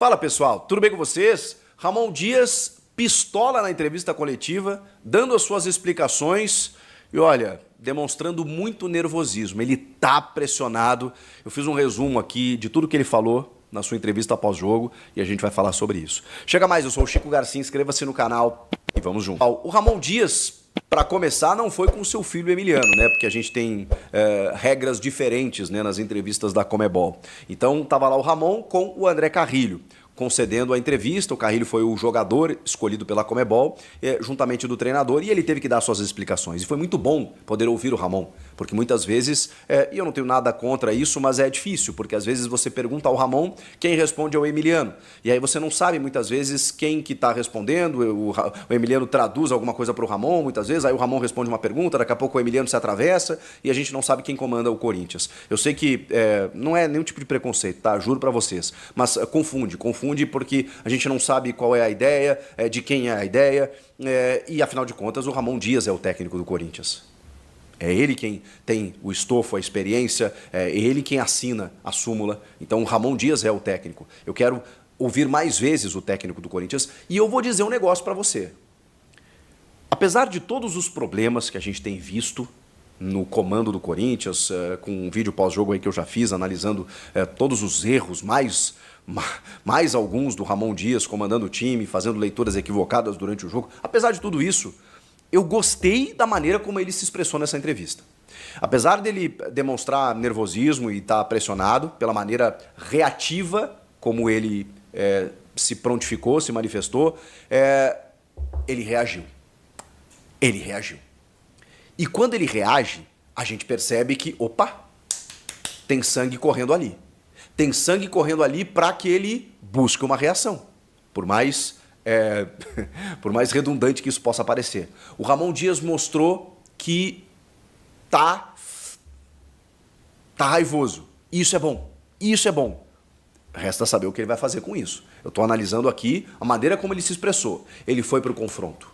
Fala pessoal, tudo bem com vocês? Ramon Dias pistola na entrevista coletiva, dando as suas explicações e olha, demonstrando muito nervosismo. Ele tá pressionado. Eu fiz um resumo aqui de tudo que ele falou na sua entrevista após jogo e a gente vai falar sobre isso. Chega mais, eu sou o Chico Garcia, inscreva-se no canal e vamos junto. O Ramon Dias para começar, não foi com o seu filho Emiliano, né? Porque a gente tem é, regras diferentes né, nas entrevistas da Comebol. Então, estava lá o Ramon com o André Carrilho concedendo a entrevista. O Carrilho foi o jogador escolhido pela Comebol, eh, juntamente do treinador, e ele teve que dar suas explicações. E foi muito bom poder ouvir o Ramon porque muitas vezes, é, e eu não tenho nada contra isso, mas é difícil, porque às vezes você pergunta ao Ramon, quem responde é o Emiliano. E aí você não sabe muitas vezes quem que está respondendo, o, o, Emiliano traduz alguma coisa para o Ramon, muitas vezes, aí o Ramon responde uma pergunta, daqui a pouco o Emiliano se atravessa e a gente não sabe quem comanda o Corinthians. Eu sei que é, não é nenhum tipo de preconceito, tá? Juro para vocês. Mas é, confunde, confunde porque a gente não sabe qual é a ideia, é, de quem é a ideia, é, e afinal de contas o Ramon Dias é o técnico do Corinthians. É ele quem tem o estofo, a experiência, é ele quem assina a súmula. Então, o Ramon Dias é o técnico. Eu quero ouvir mais vezes o técnico do Corinthians e eu vou dizer um negócio para você. Apesar de todos os problemas que a gente tem visto no comando do Corinthians, eh, com um vídeo pós-jogo aí que eu já fiz, analisando eh, todos os erros, mais, mais alguns do Ramon Dias comandando o time, fazendo leituras equivocadas durante o jogo. Apesar de tudo isso, eu gostei da maneira como ele se expressou nessa entrevista. Apesar dele demonstrar nervosismo e estar tá pressionado pela maneira reativa como ele é, se prontificou, se manifestou, é, ele reagiu. Ele reagiu. E quando ele reage, a gente percebe que, opa, tem sangue correndo ali. Tem sangue correndo ali para que ele busque uma reação. Por mais é, por mais redundante que isso possa parecer. O Ramon Dias mostrou que tá tá raivoso. Isso é bom. Isso é bom. Resta saber o que ele vai fazer com isso. Eu estou analisando aqui a maneira como ele se expressou. Ele foi para o confronto.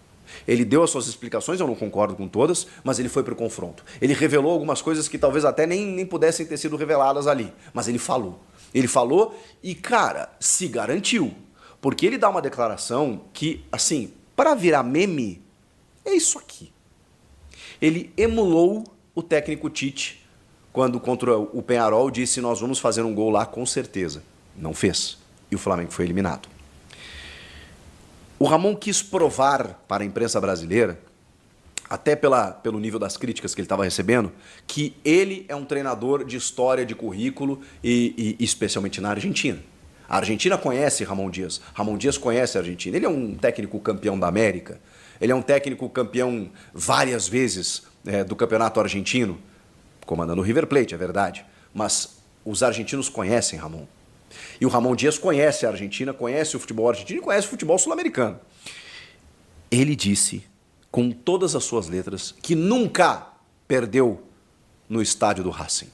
Ele deu as suas explicações, eu não concordo com todas, mas ele foi para o confronto. Ele revelou algumas coisas que talvez até nem, nem pudessem ter sido reveladas ali, mas ele falou. Ele falou e, cara, se garantiu. Porque ele dá uma declaração que, assim, para virar meme, é isso aqui. Ele emulou o técnico Tite quando contra o Penharol disse nós vamos fazer um gol lá com certeza. Não fez. E o Flamengo foi eliminado. O Ramon quis provar para a imprensa brasileira, até pela, pelo nível das críticas que ele estava recebendo, que ele é um treinador de história, de currículo e, e especialmente na Argentina. A Argentina conhece Ramon Dias. Ramon Dias conhece a Argentina. Ele é um técnico campeão da América. Ele é um técnico campeão várias vezes é, do campeonato argentino, comandando o River Plate, é verdade. Mas os argentinos conhecem Ramon. E o Ramon Dias conhece a Argentina, conhece o futebol argentino e conhece o futebol sul-americano. Ele disse, com todas as suas letras, que nunca perdeu no estádio do Racing.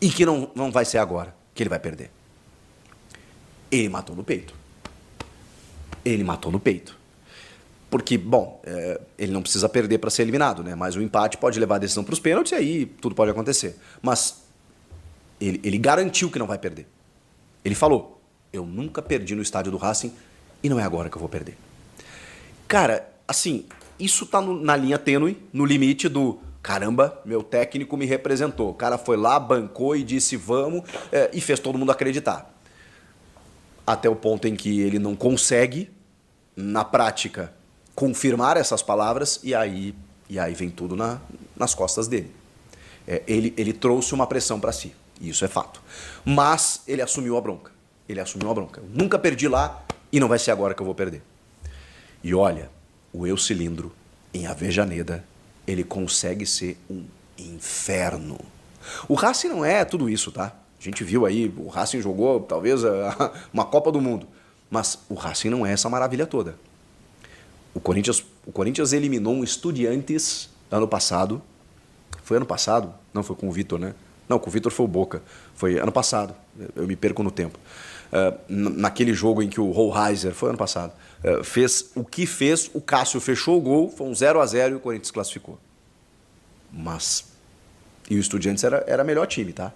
E que não, não vai ser agora que ele vai perder. Ele matou no peito. Ele matou no peito. Porque, bom, é, ele não precisa perder para ser eliminado, né? Mas o empate pode levar a decisão para os pênaltis e aí tudo pode acontecer. Mas ele, ele garantiu que não vai perder. Ele falou: Eu nunca perdi no estádio do Racing e não é agora que eu vou perder. Cara, assim, isso tá no, na linha tênue, no limite do caramba, meu técnico me representou. O cara foi lá, bancou e disse vamos é, e fez todo mundo acreditar até o ponto em que ele não consegue, na prática, confirmar essas palavras e aí, e aí vem tudo na, nas costas dele. É, ele, ele trouxe uma pressão para si, e isso é fato. Mas ele assumiu a bronca. Ele assumiu a bronca. Eu nunca perdi lá e não vai ser agora que eu vou perder. E olha, o Eu Cilindro, em Avejaneda, ele consegue ser um inferno. O Racing não é tudo isso, tá? A gente viu aí, o Racing jogou talvez uma Copa do Mundo. Mas o Racing não é essa maravilha toda. O Corinthians, o Corinthians eliminou um Estudiantes ano passado. Foi ano passado? Não, foi com o Vitor, né? Não, com o Vitor foi o Boca. Foi ano passado. Eu me perco no tempo. Uh, naquele jogo em que o Holheiser, foi ano passado, uh, fez o que fez, o Cássio fechou o gol, foi um 0 a 0 e o Corinthians classificou. Mas. E o Estudiantes era, era melhor time, tá?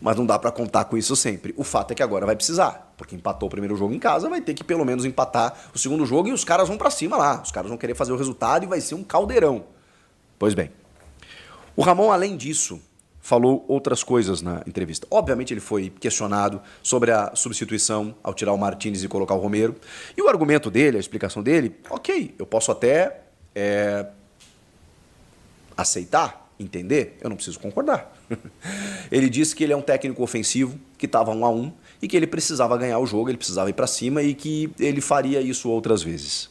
mas não dá para contar com isso sempre. O fato é que agora vai precisar, porque empatou o primeiro jogo em casa, vai ter que pelo menos empatar o segundo jogo e os caras vão para cima lá. Os caras vão querer fazer o resultado e vai ser um caldeirão. Pois bem. O Ramon, além disso, falou outras coisas na entrevista. Obviamente ele foi questionado sobre a substituição ao tirar o Martinez e colocar o Romero. E o argumento dele, a explicação dele, ok, eu posso até é, aceitar entender, eu não preciso concordar. ele disse que ele é um técnico ofensivo, que estava um a um e que ele precisava ganhar o jogo, ele precisava ir para cima e que ele faria isso outras vezes.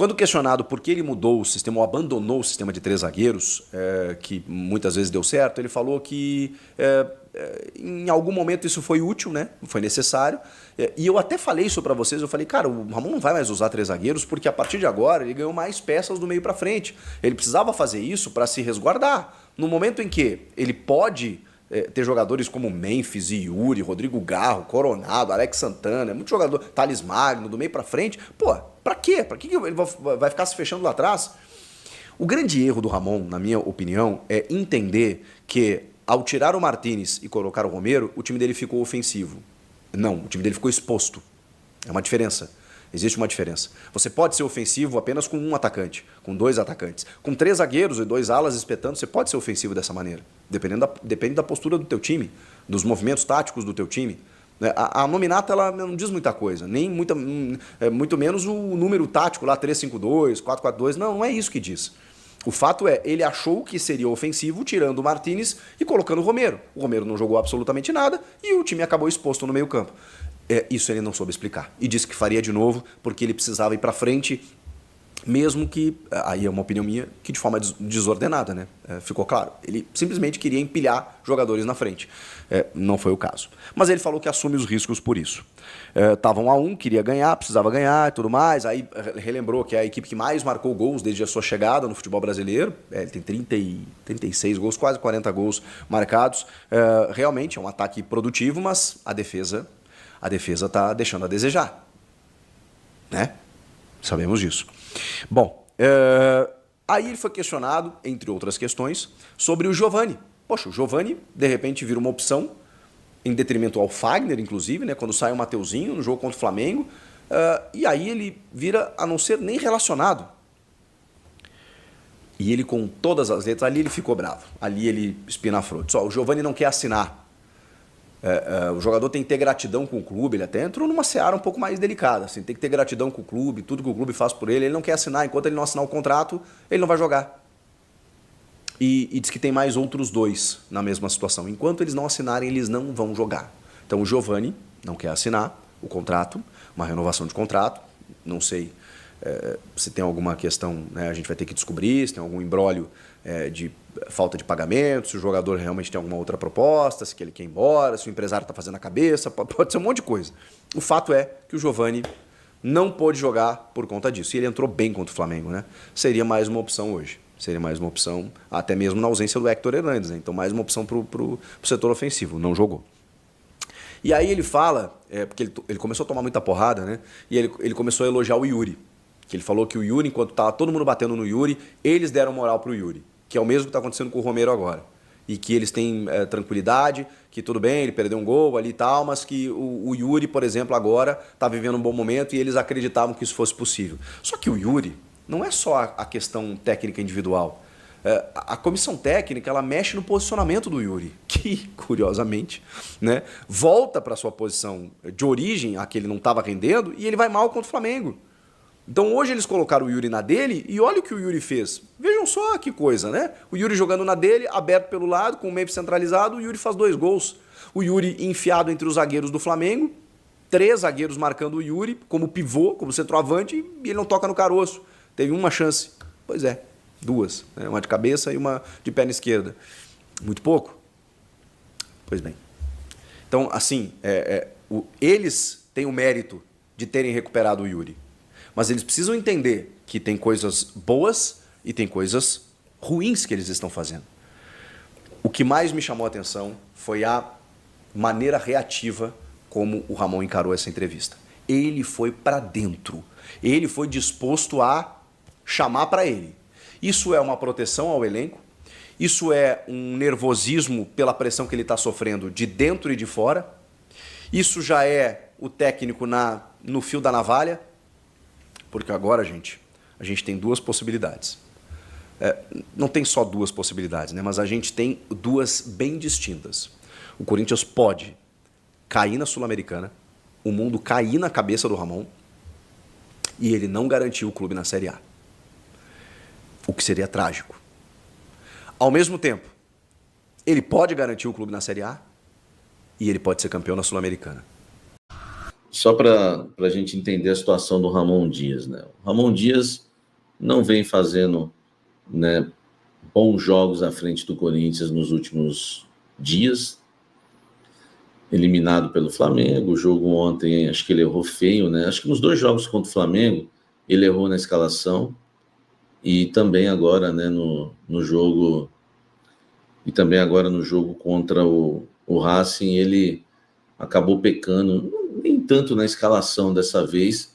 Quando questionado por que ele mudou o sistema ou abandonou o sistema de três zagueiros, é, que muitas vezes deu certo, ele falou que é, é em algum momento isso foi útil, né? Foi necessário. É, e eu até falei isso para vocês, eu falei, cara, o Ramon não vai mais usar três zagueiros porque a partir de agora ele ganhou mais peças do meio para frente. Ele precisava fazer isso para se resguardar. No momento em que ele pode é, ter jogadores como Memphis, Yuri, Rodrigo Garro, Coronado, Alex Santana, muito jogador, Thales Magno, do meio para frente. Pô, para quê? Para que ele vai ficar se fechando lá atrás? O grande erro do Ramon, na minha opinião, é entender que ao tirar o Martinez e colocar o Romero, o time dele ficou ofensivo. Não, o time dele ficou exposto. É uma diferença. Existe uma diferença. Você pode ser ofensivo apenas com um atacante, com dois atacantes. Com três zagueiros e dois alas espetando, você pode ser ofensivo dessa maneira. Dependendo da, depende da postura do teu time, dos movimentos táticos do teu time. Né? A, a nominata ela não diz muita coisa, nem muita, é, muito menos o número tático lá, 352, 442. Não, não é isso que diz. O fato é, ele achou que seria ofensivo tirando o Martinez e colocando o Romero. O Romero não jogou absolutamente nada e o time acabou exposto no meio-campo. É, isso ele não soube explicar. E disse que faria de novo, porque ele precisava ir para frente, mesmo que, eh, aí é uma opinião minha, que de forma desordenada, né? É, ficou claro. Ele simplesmente queria empilhar jogadores na frente. É, não foi o caso. Mas ele falou que assume os riscos por isso. Estavam é, um a um, queria ganhar, precisava ganhar e tudo mais. Aí relembrou que é a equipe que mais marcou gols desde a sua chegada no futebol brasileiro. É, ele tem 30 e, 36 gols, quase 40 gols marcados. É, realmente é um ataque produtivo, mas a defesa a defesa está deixando a desejar. Né? Sabemos disso. Bom, é... aí ele foi questionado, entre outras questões, sobre o Giovanni. Poxa, o Giovanni, de repente, vira uma opção, em detrimento ao Fagner, inclusive, né? quando sai o Mateuzinho no jogo contra o Flamengo. Uh, e aí ele vira a não ser nem relacionado. E ele, com todas as letras, ali ele ficou bravo. Ali ele espina a fronte. Só, o Giovanni não quer assinar. É, é, o jogador tem que ter gratidão com o clube, ele até entrou numa seara um pouco mais delicada, assim, tem que ter gratidão com o clube, tudo que o clube faz por ele, ele não quer assinar, enquanto ele não assinar o contrato, ele não vai jogar. E, e diz que tem mais outros dois na mesma situação. Enquanto eles não assinarem, eles não vão jogar. Então o giovanni não quer assinar o contrato, uma renovação de contrato, não sei é, se tem alguma questão, né, a gente vai ter que descobrir, se tem algum embrólio é, de falta de pagamento, se o jogador realmente tem alguma outra proposta, se ele quer ir embora, se o empresário está fazendo a cabeça, pode ser um monte de coisa. O fato é que o Giovani não pôde jogar por conta disso. E ele entrou bem contra o Flamengo, né? Seria mais uma opção hoje. Seria mais uma opção, até mesmo na ausência do Hector Hernandes, né? Então, mais uma opção para o setor ofensivo. Não jogou. E aí ele fala, é, porque ele, ele, começou a tomar muita porrada, né? E ele, ele começou a elogiar o Yuri. Que ele falou que o Yuri, enquanto estava todo mundo batendo no Yuri, eles deram moral para o Yuri que é o mesmo que está acontecendo com o Romero agora. E que eles têm é, tranquilidade, que tudo bem, ele perdeu um gol ali e tal, mas que o, o Yuri, por exemplo, agora está vivendo um bom momento e eles acreditavam que isso fosse possível. Só que o Yuri não é só a questão técnica individual. É, a comissão técnica ela mexe no posicionamento do Yuri, que curiosamente, né, volta para sua posição de origem, a que ele não estava rendendo e ele vai mal contra o Flamengo. Então hoje eles colocaram o Yuri na dele e olha o que o Yuri fez. Vejam só que coisa, né? O Yuri jogando na dele, aberto pelo lado, com o meio centralizado, o Yuri faz dois gols. O Yuri enfiado entre os zagueiros do Flamengo, três zagueiros marcando o Yuri como pivô, como centroavante, e ele não toca no caroço. Teve uma chance. Pois é, duas. Né? Uma de cabeça e uma de perna esquerda. Muito pouco? Pois bem. Então, assim, é, é, o, eles têm o mérito de terem recuperado o Yuri. Mas eles precisam entender que tem coisas boas e tem coisas ruins que eles estão fazendo. O que mais me chamou a atenção foi a maneira reativa como o Ramon encarou essa entrevista. Ele foi para dentro. Ele foi disposto a chamar para ele. Isso é uma proteção ao elenco, isso é um nervosismo pela pressão que ele está sofrendo de dentro e de fora, isso já é o técnico na, no fio da navalha, porque agora, gente, a gente tem duas possibilidades. É, não tem só duas possibilidades, né? mas a gente tem duas bem distintas. O Corinthians pode cair na Sul-Americana, o mundo cair na cabeça do Ramon e ele não garantiu o clube na Série A. O que seria trágico. Ao mesmo tempo, ele pode garantir o clube na Série A e ele pode ser campeão na Sul-Americana só para a gente entender a situação do Ramon Dias, né? O Ramon Dias não vem fazendo né, bons jogos à frente do Corinthians nos últimos dias. Eliminado pelo Flamengo, o jogo ontem, acho que ele errou feio, né? Acho que nos dois jogos contra o Flamengo, ele errou na escalação e também agora, né, no, no jogo e também agora no jogo contra o, o Racing, ele acabou pecando, tanto na escalação dessa vez,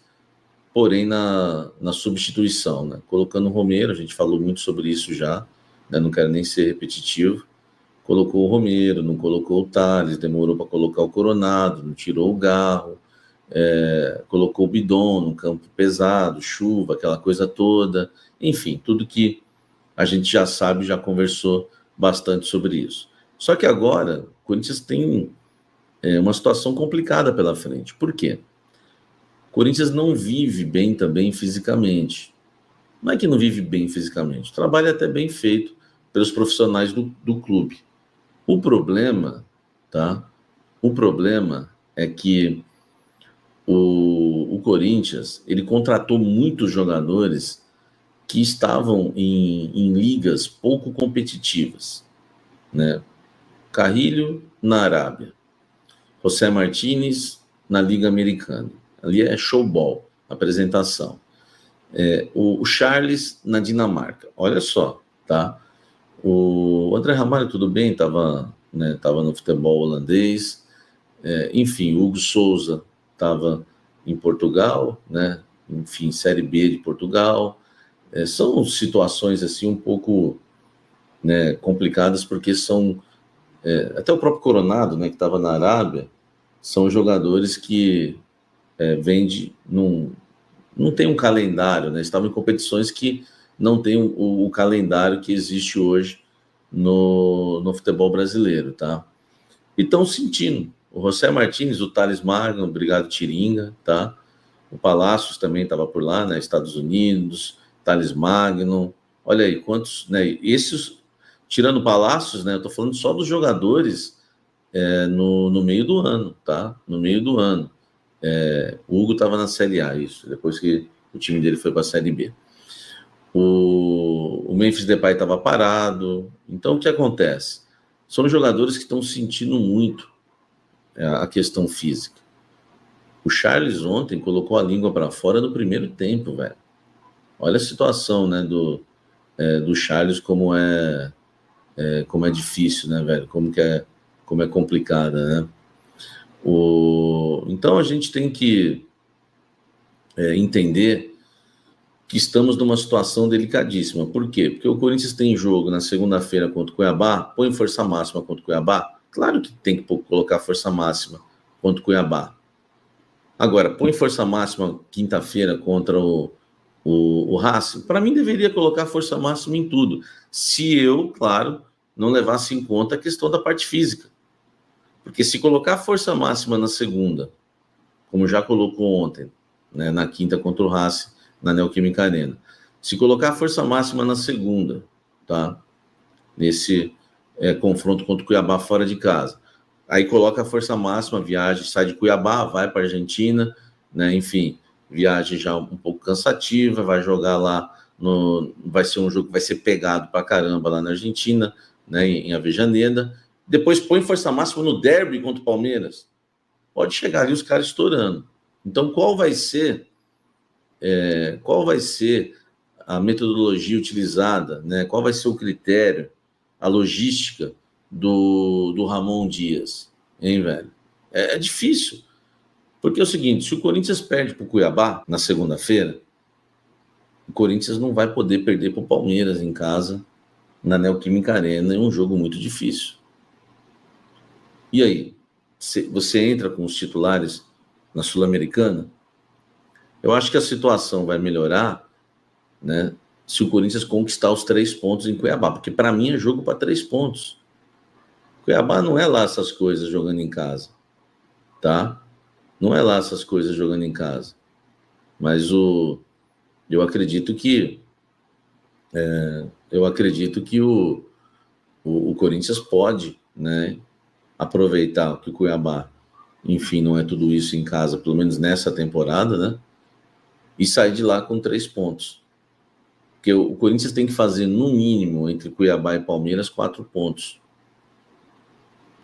porém na, na substituição, né? Colocando o Romero, a gente falou muito sobre isso já, né? não quero nem ser repetitivo. Colocou o Romero, não colocou o Thales, demorou para colocar o Coronado, não tirou o Garro, é, colocou o Bidon no campo pesado, chuva, aquela coisa toda. Enfim, tudo que a gente já sabe, já conversou bastante sobre isso. Só que agora, o Corinthians tem é, uma situação complicada pela frente. Por quê? O Corinthians não vive bem também fisicamente. Não é que não vive bem fisicamente, trabalha até bem feito pelos profissionais do, do clube. O problema, tá? O problema é que o, o Corinthians ele contratou muitos jogadores que estavam em, em ligas pouco competitivas, né? Carrilho na Arábia, José Martinez na Liga Americana. Ali é showball, apresentação. É, o, o, Charles na Dinamarca. Olha só, tá? O André Ramalho, tudo bem, estava né, tava no futebol holandês. É, enfim, Hugo Souza estava em Portugal, né? Enfim, Série B de Portugal. É, são situações assim um pouco né, complicadas, porque são. É, até o próprio Coronado, né, que estava na Arábia, são jogadores que é, vêm de. Num, não tem um calendário, né? Estavam em competições que não tem o, o calendário que existe hoje no, no futebol brasileiro, tá? E estão sentindo. O José Martins, o Thales Magno, obrigado Tiringa, tá? O Palácios também estava por lá, né? Estados Unidos, Thales Magno. Olha aí, quantos, né? Esses, tirando Palácios, né? Eu tô falando só dos jogadores é, no, no meio do ano, tá? No meio do ano. É, o Hugo estava na Série A, isso, depois que o time dele foi para a Série B. O, o Memphis Depay estava parado. Então, o que acontece? São jogadores que estão sentindo muito é, a questão física. O Charles ontem colocou a língua para fora no primeiro tempo, velho. Olha a situação, né, do, é, do Charles como é, é, como é difícil, né, velho? Como que é como é complicada, né? O... Então a gente tem que é, entender que estamos numa situação delicadíssima. Por quê? Porque o Corinthians tem jogo na segunda-feira contra o Cuiabá, põe força máxima contra o Cuiabá. Claro que tem que colocar força máxima contra o Cuiabá. Agora, põe força máxima quinta-feira contra o, o, o Racing. Para mim, deveria colocar força máxima em tudo. Se eu, claro, não levasse em conta a questão da parte física. Porque se colocar força máxima na segunda, como já colocou ontem, né, na quinta contra o Haas, na Neoquímica Arena, se colocar força máxima na segunda, tá? Nesse é, confronto contra o Cuiabá fora de casa. Aí coloca a força máxima, viagem, sai de Cuiabá, vai para Argentina, né? Enfim, viagem já um pouco cansativa, vai jogar lá no, vai ser um jogo que vai ser pegado para caramba lá na Argentina, né? Em Avejaneda depois põe força máxima no derby contra o Palmeiras. Pode chegar ali os caras estourando. Então, qual vai ser é, qual vai ser a metodologia utilizada, né? qual vai ser o critério, a logística do, do Ramon Dias, hein, velho? É, é difícil. Porque é o seguinte: se o Corinthians perde para o Cuiabá na segunda-feira, o Corinthians não vai poder perder para o Palmeiras em casa, na Neoquímica Arena, é um jogo muito difícil. E aí? Você entra com os titulares na Sul-Americana? Eu acho que a situação vai melhorar, né? Se o Corinthians conquistar os três pontos em Cuiabá, porque para mim é jogo para três pontos. Cuiabá não é lá essas coisas jogando em casa, tá? Não é lá essas coisas jogando em casa. Mas o, eu acredito que, é, eu acredito que o, o, o Corinthians pode, né? aproveitar que o Cuiabá, enfim, não é tudo isso em casa, pelo menos nessa temporada, né? E sair de lá com três pontos. Porque o Corinthians tem que fazer, no mínimo, entre Cuiabá e Palmeiras, quatro pontos.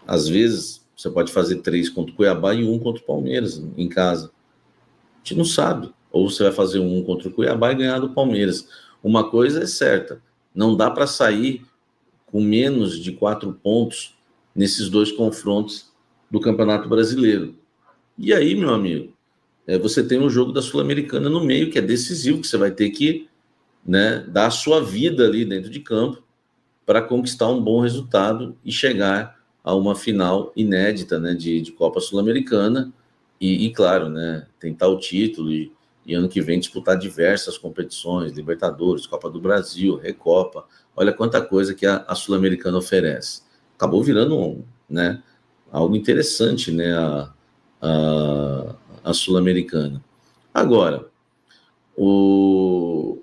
Às vezes, você pode fazer três contra o Cuiabá e um contra o Palmeiras em casa. A gente não sabe. Ou você vai fazer um contra o Cuiabá e ganhar do Palmeiras. Uma coisa é certa: não dá para sair com menos de quatro pontos nesses dois confrontos do Campeonato Brasileiro. E aí, meu amigo, é, você tem um jogo da Sul-Americana no meio que é decisivo, que você vai ter que né, dar a sua vida ali dentro de campo para conquistar um bom resultado e chegar a uma final inédita né, de, de Copa Sul-Americana e, e, claro, né, tentar o título e, e ano que vem disputar diversas competições, Libertadores, Copa do Brasil, Recopa, olha quanta coisa que a, a Sul-Americana oferece acabou virando um, né, algo interessante, né, a, a, a Sul-Americana. Agora, o,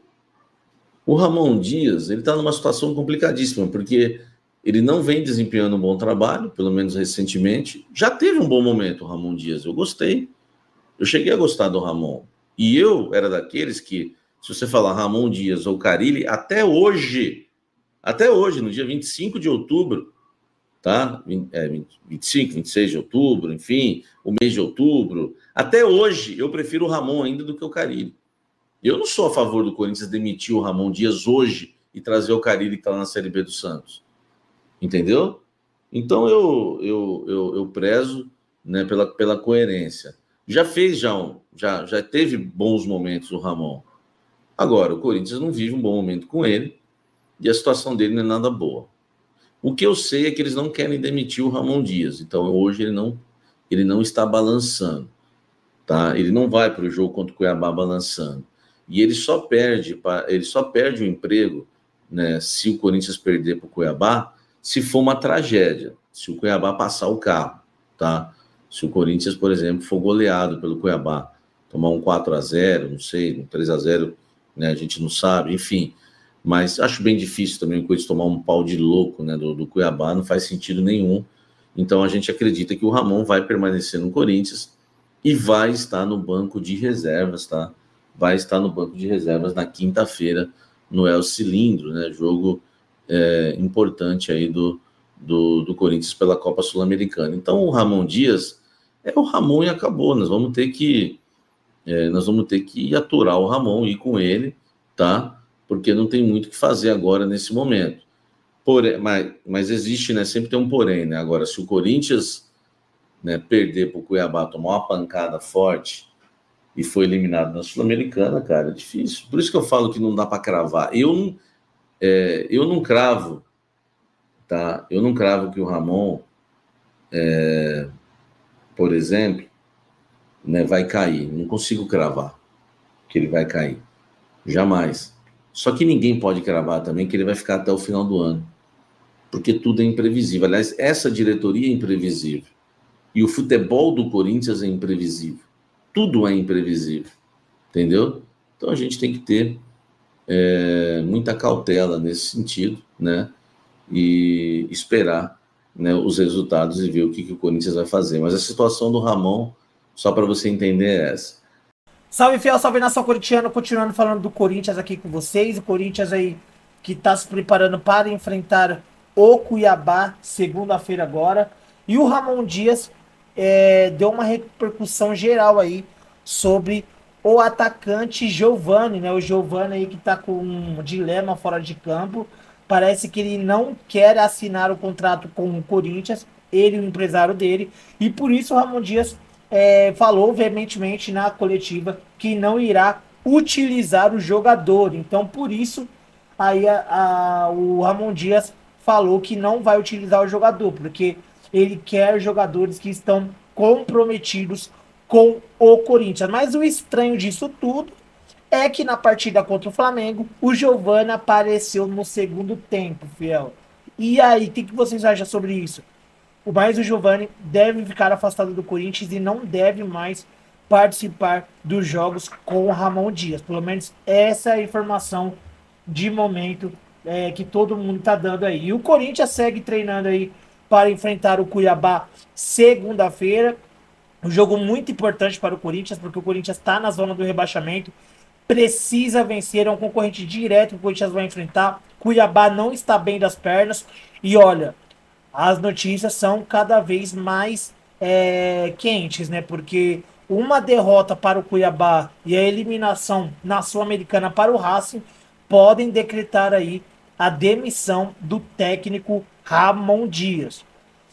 o Ramon Dias, ele está numa situação complicadíssima, porque ele não vem desempenhando um bom trabalho, pelo menos recentemente. Já teve um bom momento o Ramon Dias, eu gostei. Eu cheguei a gostar do Ramon. E eu era daqueles que, se você falar Ramon Dias ou Carilli, até hoje, até hoje, no dia 25 de outubro, tá? 25, 26 é, de outubro, enfim, o mês de outubro. Até hoje, eu prefiro o Ramon ainda do que o Carilli. Eu não sou a favor do Corinthians demitir o Ramon Dias hoje e trazer o Carilli que está na Série B do Santos. Entendeu? Então eu eu, eu, eu prezo né, pela, pela coerência. Já fez, já, um, já, já teve bons momentos o Ramon. Agora, o Corinthians não vive um bom momento com ele e a situação dele não é nada boa. O que eu sei é que eles não querem demitir o Ramon Dias. Então hoje ele não ele não está balançando, tá? Ele não vai para o jogo contra o Cuiabá balançando. E ele só perde ele só perde o emprego, né? Se o Corinthians perder para o Cuiabá, se for uma tragédia, se o Cuiabá passar o carro, tá? Se o Corinthians, por exemplo, for goleado pelo Cuiabá, tomar um 4 a 0, não sei, um 3 a 0, né? A gente não sabe, enfim. Mas acho bem difícil também o Corinthians tomar um pau de louco né, do, do Cuiabá, não faz sentido nenhum. Então a gente acredita que o Ramon vai permanecer no Corinthians e vai estar no banco de reservas, tá? Vai estar no banco de reservas na quinta-feira no El Cilindro, né? Jogo é, importante aí do, do, do, Corinthians pela Copa Sul-Americana. Então o Ramon Dias é o Ramon e acabou. Nós vamos ter que é, nós vamos ter que aturar o Ramon ir com ele, tá? porque não tem muito o que fazer agora nesse momento. Porém, mas, mas existe, né? Sempre tem um porém, né? Agora, se o Corinthians né, perder para o Cuiabá, tomar uma pancada forte e foi eliminado na Sul-Americana, cara, é difícil. Por isso que eu falo que não dá para cravar. Eu não, é, eu não cravo, tá? Eu não cravo que o Ramon, é, por exemplo, né, vai cair. Não consigo cravar que ele vai cair. Jamais. Só que ninguém pode cravar também que ele vai ficar até o final do ano, porque tudo é imprevisível. Aliás, essa diretoria é imprevisível e o futebol do Corinthians é imprevisível. Tudo é imprevisível, entendeu? Então a gente tem que ter é, muita cautela nesse sentido, né? E esperar né, os resultados e ver o que, que o Corinthians vai fazer. Mas a situação do Ramon, só para você entender, é essa. Salve, fiel, salve nação corintiana. Continuando falando do Corinthians aqui com vocês. O Corinthians aí que está se preparando para enfrentar o Cuiabá segunda-feira agora. E o Ramon Dias é, deu uma repercussão geral aí sobre o atacante Giovani, né? O Giovani aí que está com um dilema fora de campo. Parece que ele não quer assinar o contrato com o Corinthians, ele o empresário dele. E por isso o Ramon Dias é, falou veementemente na coletiva que não irá utilizar o jogador. Então, por isso, aí a, a, o Ramon Dias falou que não vai utilizar o jogador, porque ele quer jogadores que estão comprometidos com o Corinthians. Mas o estranho disso tudo é que na partida contra o Flamengo, o Giovanna apareceu no segundo tempo, fiel. E aí, o que, que vocês acham sobre isso? O mais e o Giovani devem ficar afastados do Corinthians e não devem mais participar dos jogos com o Ramon Dias. Pelo menos essa é a informação de momento é, que todo mundo está dando aí. E o Corinthians segue treinando aí para enfrentar o Cuiabá segunda-feira. Um jogo muito importante para o Corinthians, porque o Corinthians está na zona do rebaixamento. Precisa vencer, é um concorrente direto que o Corinthians vai enfrentar. Cuiabá não está bem das pernas. E olha, as notícias são cada vez mais é, quentes, né? Porque uma derrota para o Cuiabá e a eliminação na Sul-Americana para o Racing podem decretar aí a demissão do técnico Ramon Dias.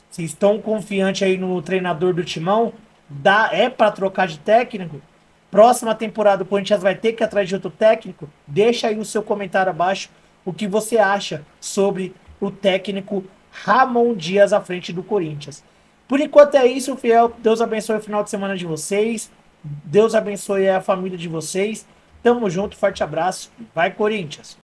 Se estão confiantes aí no treinador do Timão, dá é para trocar de técnico? Próxima temporada o Corinthians vai ter que ir atrás de outro técnico? Deixa aí o seu comentário abaixo o que você acha sobre o técnico Ramon Dias à frente do Corinthians. Por enquanto é isso, fiel. Deus abençoe o final de semana de vocês. Deus abençoe a família de vocês. Tamo junto, forte abraço. Vai, Corinthians!